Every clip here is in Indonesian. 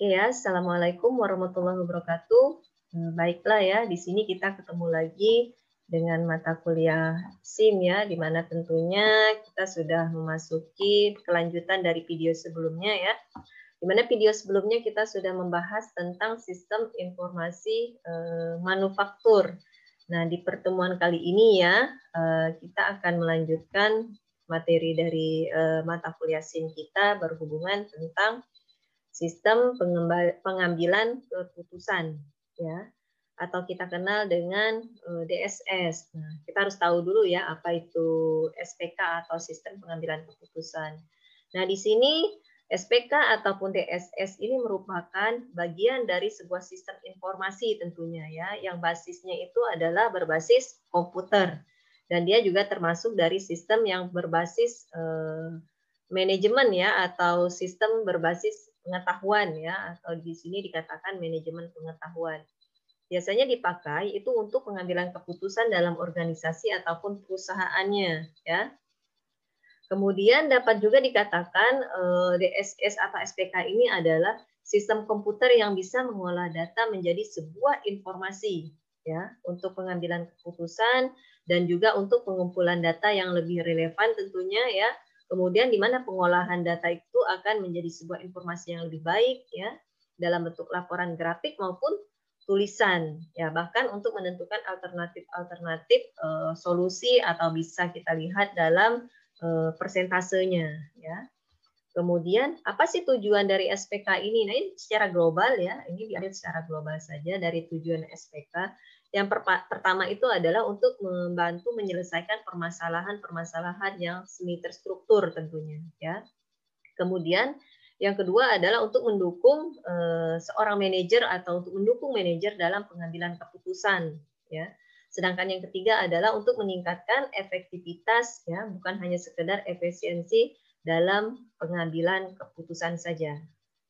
Ya, Assalamualaikum warahmatullahi wabarakatuh. Eh, baiklah ya, di sini kita ketemu lagi dengan mata kuliah SIM ya, di mana tentunya kita sudah memasuki kelanjutan dari video sebelumnya ya di mana video sebelumnya kita sudah membahas tentang sistem informasi eh, manufaktur. Nah, di pertemuan kali ini ya, eh, kita akan melanjutkan materi dari eh, mata kuliah SIM kita berhubungan tentang sistem pengambilan keputusan ya atau kita kenal dengan DSS. Nah, kita harus tahu dulu ya apa itu SPK atau sistem pengambilan keputusan. Nah, di sini SPK ataupun DSS ini merupakan bagian dari sebuah sistem informasi tentunya ya, yang basisnya itu adalah berbasis komputer dan dia juga termasuk dari sistem yang berbasis eh, manajemen ya atau sistem berbasis pengetahuan ya atau di sini dikatakan manajemen pengetahuan. Biasanya dipakai itu untuk pengambilan keputusan dalam organisasi ataupun perusahaannya ya Kemudian dapat juga dikatakan eh, DSS atau SPK ini adalah sistem komputer yang bisa mengolah data menjadi sebuah informasi ya untuk pengambilan keputusan dan juga untuk pengumpulan data yang lebih relevan tentunya ya. Kemudian di mana pengolahan data itu akan menjadi sebuah informasi yang lebih baik ya dalam bentuk laporan grafik maupun tulisan ya bahkan untuk menentukan alternatif-alternatif uh, solusi atau bisa kita lihat dalam Eh, persentasenya ya. Kemudian apa sih tujuan dari SPK ini? Nah, ini secara global ya. Ini diambil secara global saja dari tujuan SPK. Yang pertama itu adalah untuk membantu menyelesaikan permasalahan-permasalahan yang semi terstruktur tentunya ya. Kemudian yang kedua adalah untuk mendukung eh, seorang manajer atau untuk mendukung manajer dalam pengambilan keputusan ya Sedangkan yang ketiga adalah untuk meningkatkan efektivitas ya, bukan hanya sekedar efisiensi dalam pengambilan keputusan saja.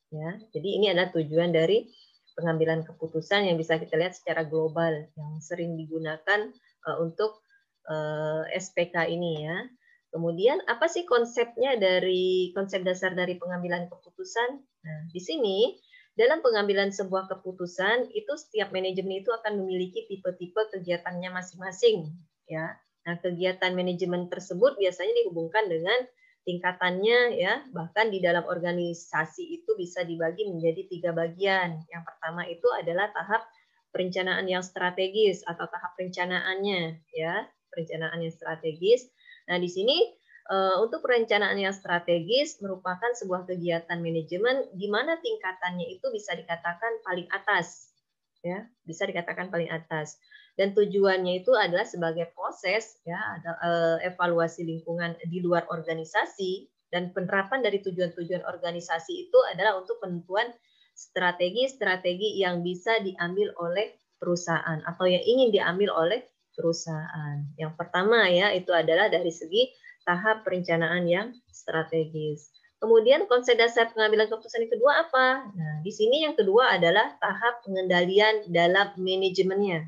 Ya, jadi ini adalah tujuan dari pengambilan keputusan yang bisa kita lihat secara global yang sering digunakan uh, untuk uh, eh, SPK ini ya. Kemudian apa sih konsepnya dari konsep dasar dari pengambilan keputusan? Nah, di sini dalam pengambilan sebuah keputusan, itu setiap manajemen itu akan memiliki tipe-tipe kegiatannya masing-masing, ya. Nah, kegiatan manajemen tersebut biasanya dihubungkan dengan tingkatannya, ya. Bahkan di dalam organisasi itu bisa dibagi menjadi tiga bagian. Yang pertama itu adalah tahap perencanaan yang strategis atau tahap perencanaannya, ya, perencanaan yang strategis. Nah, di sini Eh, untuk perencanaan yang strategis merupakan sebuah kegiatan manajemen di mana tingkatannya itu bisa dikatakan paling atas ya bisa dikatakan paling atas dan tujuannya itu adalah sebagai proses ya eh, evaluasi lingkungan di luar organisasi dan penerapan dari tujuan-tujuan organisasi itu adalah untuk penentuan strategi-strategi yang bisa diambil oleh perusahaan atau yang ingin diambil oleh perusahaan. Yang pertama ya itu adalah dari segi tahap perencanaan yang strategis. Kemudian konsep dasar pengambilan keputusan yang kedua apa? Nah, di sini yang kedua adalah tahap pengendalian dalam manajemennya.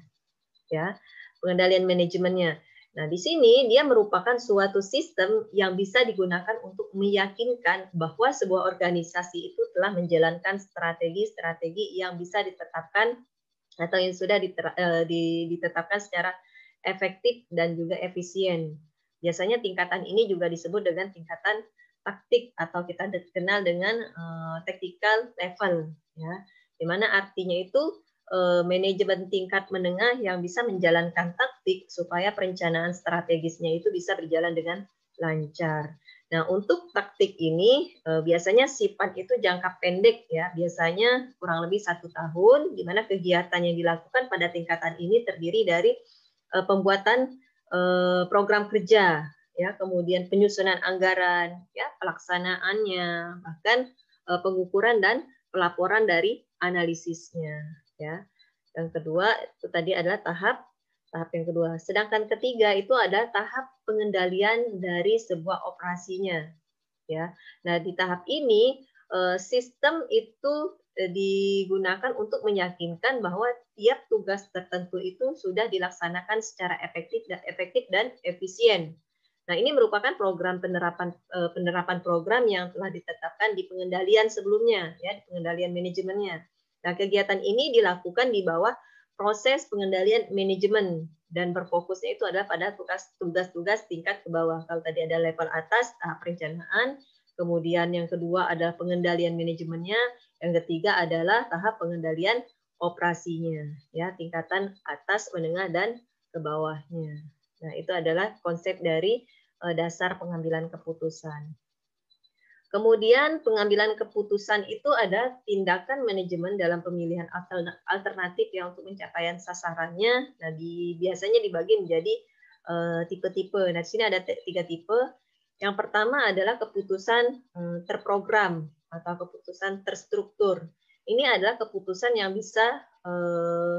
Ya, pengendalian manajemennya. Nah, di sini dia merupakan suatu sistem yang bisa digunakan untuk meyakinkan bahwa sebuah organisasi itu telah menjalankan strategi-strategi yang bisa ditetapkan atau yang sudah eh, ditetapkan secara efektif dan juga efisien. Biasanya tingkatan ini juga disebut dengan tingkatan taktik atau kita kenal dengan uh, tactical level ya. Di mana artinya itu uh, manajemen tingkat menengah yang bisa menjalankan taktik supaya perencanaan strategisnya itu bisa berjalan dengan lancar. Nah, untuk taktik ini eh, biasanya sifat itu jangka pendek ya, biasanya kurang lebih satu tahun, di mana kegiatan yang dilakukan pada tingkatan ini terdiri dari pembuatan Eh, program kerja, ya, kemudian penyusunan anggaran, ya, pelaksanaannya, bahkan eh, pengukuran dan pelaporan dari analisisnya, ya. Yang kedua itu tadi adalah tahap tahap yang kedua. Sedangkan ketiga itu ada tahap pengendalian dari sebuah operasinya, ya. Nah, di tahap ini eh, sistem itu Eh, digunakan untuk meyakinkan bahwa tiap tugas tertentu itu sudah dilaksanakan secara efektif dan efektif dan efisien. Nah, ini merupakan program penerapan eh, penerapan program yang telah ditetapkan di pengendalian sebelumnya ya, di pengendalian manajemennya. Nah, kegiatan ini dilakukan di bawah proses pengendalian manajemen dan berfokusnya itu adalah pada tugas-tugas tingkat ke bawah. Kalau tadi ada level atas perencanaan, kemudian yang kedua adalah pengendalian manajemennya, yang ketiga adalah tahap pengendalian operasinya, ya tingkatan atas, menengah dan ke bawahnya. Nah itu adalah konsep dari e, dasar pengambilan keputusan. Kemudian pengambilan keputusan itu ada tindakan manajemen dalam pemilihan alternatif yang untuk pencapaian sasarannya. Nah, di, biasanya dibagi menjadi e, tipe-tipe. Uh, tipe -tipe. nah, di sini ada tiga tipe. Yang pertama adalah keputusan eh, terprogram atau keputusan terstruktur. Ini adalah keputusan yang bisa eh,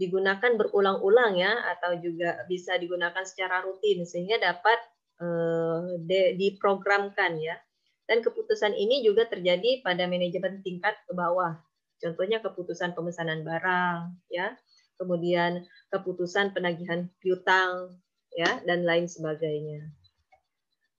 digunakan berulang-ulang ya atau juga bisa digunakan secara rutin sehingga dapat eh, diprogramkan ya. Dan keputusan ini juga terjadi pada manajemen tingkat ke bawah. Contohnya keputusan pemesanan barang ya, kemudian keputusan penagihan piutang ya dan lain sebagainya.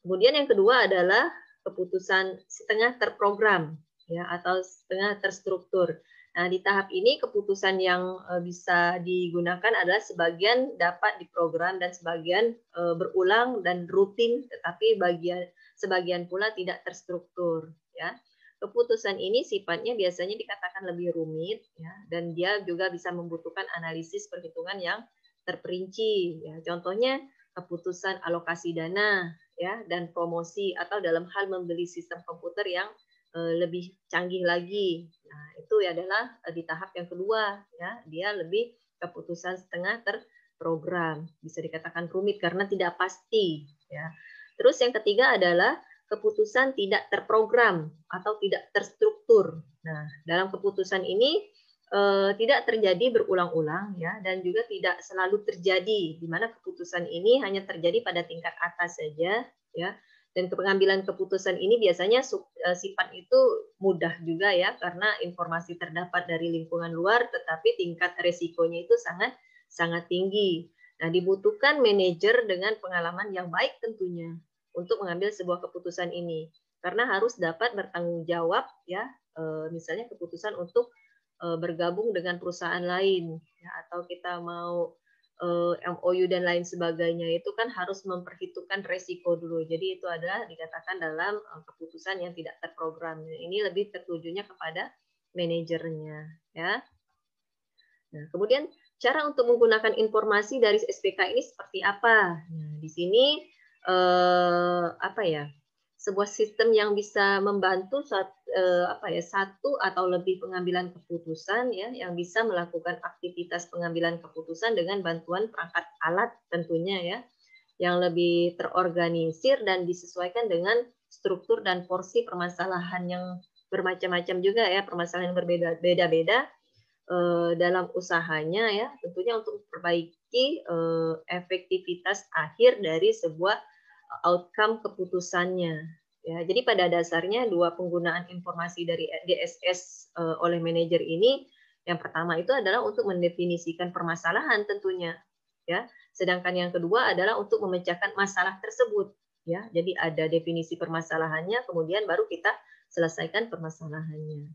Kemudian yang kedua adalah keputusan setengah terprogram ya atau setengah terstruktur. Nah, di tahap ini keputusan yang eh, bisa digunakan adalah sebagian dapat diprogram dan sebagian eh, berulang dan rutin tetapi bagian sebagian pula tidak terstruktur ya. Keputusan ini sifatnya biasanya dikatakan lebih rumit ya dan dia juga bisa membutuhkan analisis perhitungan yang terperinci ya. Contohnya keputusan alokasi dana ya dan promosi atau dalam hal membeli sistem komputer yang eh, lebih canggih lagi. Nah, itu adalah eh, di tahap yang kedua ya, dia lebih keputusan setengah terprogram, bisa dikatakan rumit karena tidak pasti ya. Terus yang ketiga adalah keputusan tidak terprogram atau tidak terstruktur. Nah, dalam keputusan ini Eh, tidak terjadi berulang-ulang ya dan juga tidak selalu terjadi di mana keputusan ini hanya terjadi pada tingkat atas saja ya dan pengambilan keputusan ini biasanya eh, sifat itu mudah juga ya karena informasi terdapat dari lingkungan luar tetapi tingkat resikonya itu sangat sangat tinggi. Nah, dibutuhkan manajer dengan pengalaman yang baik tentunya untuk mengambil sebuah keputusan ini karena harus dapat bertanggung jawab ya eh, misalnya keputusan untuk Eh, bergabung dengan perusahaan lain ya, atau kita mau eh, MOU dan lain sebagainya itu kan harus memperhitungkan resiko dulu. Jadi itu adalah dikatakan dalam eh, keputusan yang tidak terprogram. Ini lebih tertujunya kepada manajernya ya. Nah, kemudian cara untuk menggunakan informasi dari SPK ini seperti apa? Nah, di sini eh, apa ya? sebuah sistem yang bisa membantu saat eh, apa ya satu atau lebih pengambilan keputusan ya yang bisa melakukan aktivitas pengambilan keputusan dengan bantuan perangkat alat tentunya ya yang lebih terorganisir dan disesuaikan dengan struktur dan porsi permasalahan yang bermacam-macam juga ya permasalahan yang berbeda-beda eh, dalam usahanya ya tentunya untuk perbaiki eh, efektivitas akhir dari sebuah outcome keputusannya. Ya, jadi pada dasarnya dua penggunaan informasi dari DSS eh, oleh manajer ini, yang pertama itu adalah untuk mendefinisikan permasalahan tentunya, ya. Sedangkan yang kedua adalah untuk memecahkan masalah tersebut, ya. Jadi ada definisi permasalahannya, kemudian baru kita selesaikan permasalahannya.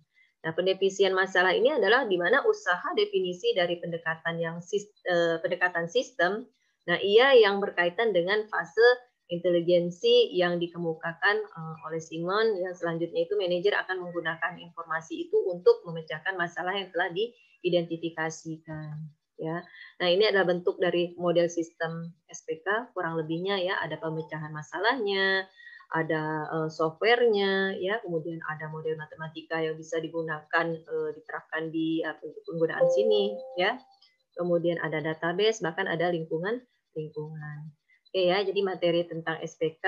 Nah, pendefinisian masalah ini adalah di mana usaha definisi dari pendekatan yang sistem eh, pendekatan sistem, nah ia yang berkaitan dengan fase Inteligensi yang dikemukakan uh, oleh Simon yang selanjutnya itu manajer akan menggunakan informasi itu untuk memecahkan masalah yang telah diidentifikasikan ya. Nah, ini adalah bentuk dari model sistem SPK kurang lebihnya ya, ada pemecahan masalahnya, ada uh, softwarenya ya, kemudian ada model matematika yang bisa digunakan uh, diterapkan di uh, penggunaan sini ya. Kemudian ada database, bahkan ada lingkungan lingkungan. Oke ya, jadi materi tentang SPK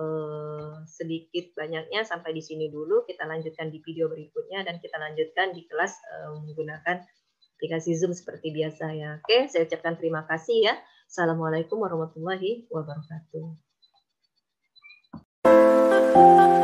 eh, sedikit banyaknya sampai di sini dulu. Kita lanjutkan di video berikutnya dan kita lanjutkan di kelas eh, menggunakan aplikasi Zoom seperti biasa ya. Oke, saya ucapkan terima kasih ya. Assalamualaikum warahmatullahi wabarakatuh.